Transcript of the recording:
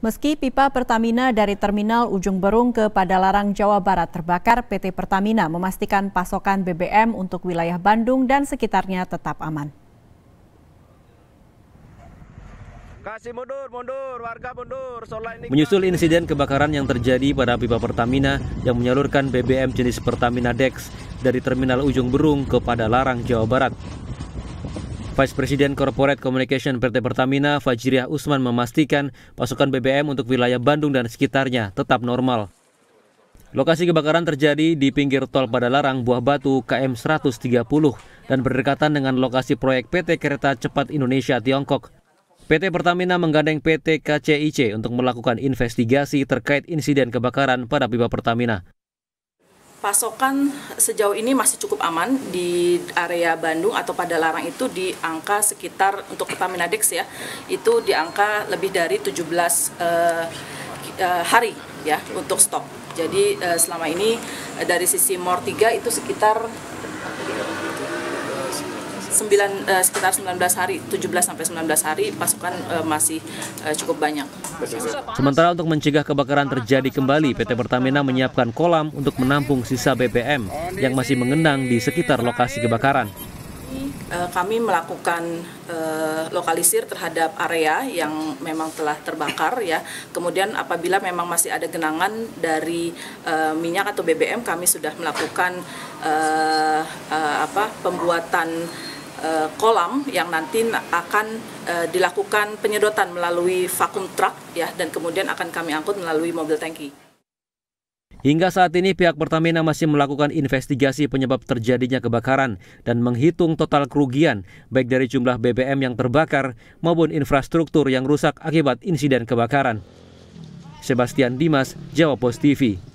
Meski pipa Pertamina dari terminal Ujung Berung ke Padalarang, Jawa Barat terbakar, PT Pertamina memastikan pasokan BBM untuk wilayah Bandung dan sekitarnya tetap aman. Kasih mundur, mundur, warga mundur. Menyusul insiden kebakaran yang terjadi pada pipa Pertamina yang menyalurkan BBM jenis Pertamina Dex dari terminal Ujung Berung ke Padalarang, Jawa Barat. Vice President Corporate Communication PT Pertamina, Fajriah Usman memastikan pasokan BBM untuk wilayah Bandung dan sekitarnya tetap normal. Lokasi kebakaran terjadi di pinggir tol pada larang Buah Batu, KM 130 dan berdekatan dengan lokasi proyek PT Kereta Cepat Indonesia Tiongkok. PT Pertamina menggandeng PT KCIC untuk melakukan investigasi terkait insiden kebakaran pada pipa Pertamina pasokan sejauh ini masih cukup aman di area Bandung atau pada larang itu di angka sekitar untuk Pertamina Dex ya itu di angka lebih dari 17 uh, uh, hari ya untuk stok. Jadi uh, selama ini uh, dari sisi MOR 3 itu sekitar 9 uh, eh, sekitar 19 hari 17 sampai 19 hari pasukan uh, masih uh, cukup banyak. Sementara untuk mencegah kebakaran terjadi kembali, PT Pertamina menyiapkan kolam untuk menampung sisa BBM yang masih mengenang di sekitar lokasi kebakaran kami melakukan uh, lokalisir terhadap area yang memang telah terbakar ya. Kemudian apabila memang masih ada genangan dari uh, minyak atau BBM kami sudah melakukan uh, apa pembuatan Eh, kolam yang nanti akan eh, dilakukan penyedotan melalui vakum truk ya dan kemudian akan kami angkut melalui mobil tangki. Hingga saat ini pihak Pertamina masih melakukan investigasi penyebab terjadinya kebakaran dan menghitung total kerugian baik dari jumlah BBM yang terbakar maupun infrastruktur yang rusak akibat insiden kebakaran. Sebastian Dimas, Jawa Post TV.